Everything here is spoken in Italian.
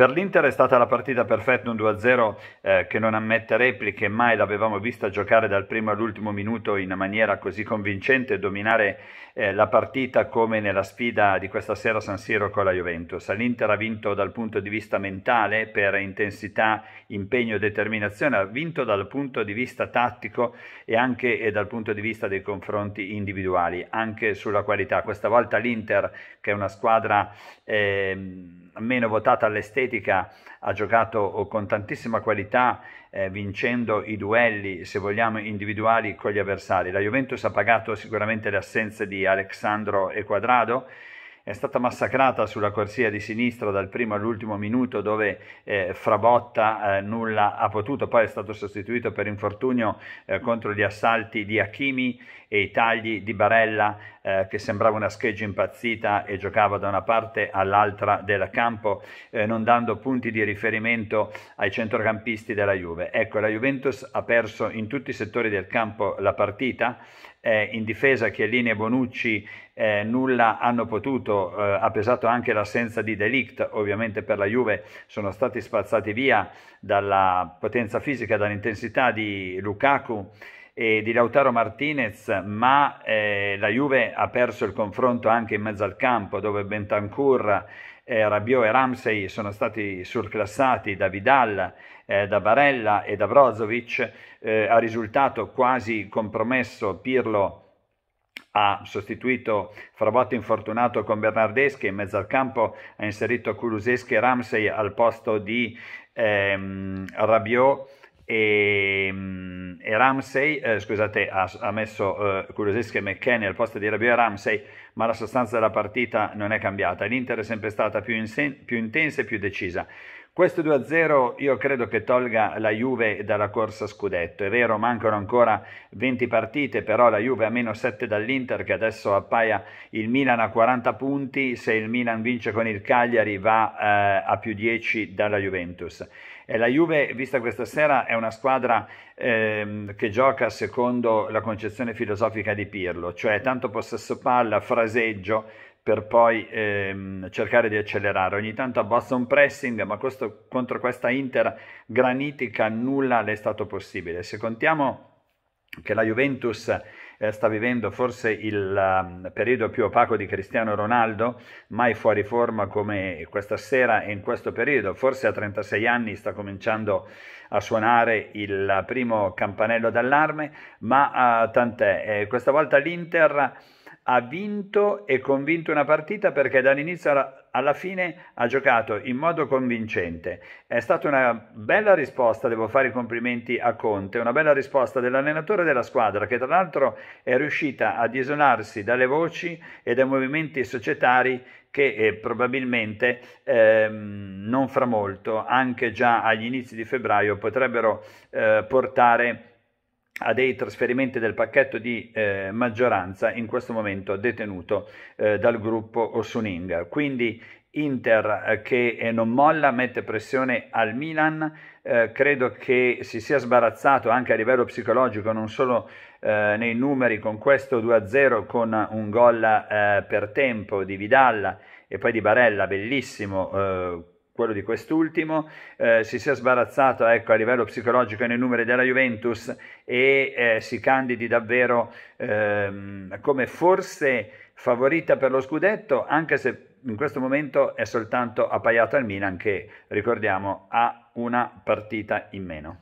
Per l'Inter è stata la partita perfetta, un 2-0 eh, che non ammette repliche, mai l'avevamo vista giocare dal primo all'ultimo minuto in maniera così convincente dominare eh, la partita come nella sfida di questa sera a San Siro con la Juventus. L'Inter ha vinto dal punto di vista mentale per intensità, impegno e determinazione, ha vinto dal punto di vista tattico e anche e eh, dal punto di vista dei confronti individuali, anche sulla qualità. Questa volta l'Inter, che è una squadra eh, meno votata all'estetica, atletica, ha giocato con tantissima qualità eh, vincendo i duelli, se vogliamo, individuali con gli avversari. La Juventus ha pagato sicuramente le assenze di Alexandro e Quadrado, è stata massacrata sulla corsia di sinistra dal primo all'ultimo minuto dove eh, Frabotta eh, nulla ha potuto, poi è stato sostituito per infortunio eh, contro gli assalti di Hakimi e i tagli di Barella eh, che sembrava una scheggia impazzita e giocava da una parte all'altra del campo eh, non dando punti di riferimento ai centrocampisti della Juve. Ecco, la Juventus ha perso in tutti i settori del campo la partita, eh, in difesa Chiellini e Bonucci nulla hanno potuto eh, ha pesato anche l'assenza di Delict, ovviamente per la Juve sono stati spazzati via dalla potenza fisica, dall'intensità di Lukaku e di Lautaro Martinez, ma eh, la Juve ha perso il confronto anche in mezzo al campo dove Bentancur, eh, Rabiot e Ramsey sono stati surclassati da Vidal, eh, da Barella e da Brozovic, eh, ha risultato quasi compromesso Pirlo ha sostituito Frabotti infortunato con Bernardeschi, in mezzo al campo ha inserito Kuluseschi e Ramsey al posto di ehm, Rabiot e, ehm, e Ramsey, eh, scusate, ha, ha messo eh, Kuluseschi e McKenny al posto di Rabiot e Ramsey, ma la sostanza della partita non è cambiata, l'Inter è sempre stata più, insen- più intensa e più decisa. Questo 2-0 io credo che tolga la Juve dalla corsa scudetto, è vero mancano ancora 20 partite, però la Juve a meno 7 dall'Inter che adesso appaia il Milan a 40 punti, se il Milan vince con il Cagliari va eh, a più 10 dalla Juventus. E la Juve, vista questa sera, è una squadra ehm, che gioca secondo la concezione filosofica di Pirlo, cioè tanto possesso palla, fraseggio, per poi ehm, cercare di accelerare. Ogni tanto abbassa un pressing, ma questo, contro questa Inter granitica nulla le è stato possibile. Se contiamo che la Juventus eh, sta vivendo forse il mm, periodo più opaco di Cristiano Ronaldo, mai fuori forma come questa sera e in questo periodo, forse a 36 anni sta cominciando a suonare il primo campanello d'allarme, ma uh, tant'è, eh, questa volta l'Inter ha vinto e convinto una partita perché dall'inizio alla fine ha giocato in modo convincente. È stata una bella risposta, devo fare i complimenti a Conte, una bella risposta dell'allenatore della squadra che tra l'altro è riuscita ad isolarsi dalle voci e dai movimenti societari che eh, probabilmente ehm, non fra molto, anche già agli inizi di febbraio, potrebbero eh, portare a dei trasferimenti del pacchetto di eh, maggioranza in questo momento detenuto eh, dal gruppo Osuninga. Quindi Inter eh, che eh, non molla, mette pressione al Milan, eh, credo che si sia sbarazzato anche a livello psicologico, non solo eh, nei numeri con questo 2-0 con un gol eh, per tempo di Vidalla e poi di Barella, bellissimo eh, quello di quest'ultimo, eh, si sia sbarazzato ecco, a livello psicologico nei numeri della Juventus e eh, si candidi davvero ehm, come forse favorita per lo scudetto, anche se in questo momento è soltanto appaiato al Milan che, ricordiamo, ha una partita in meno.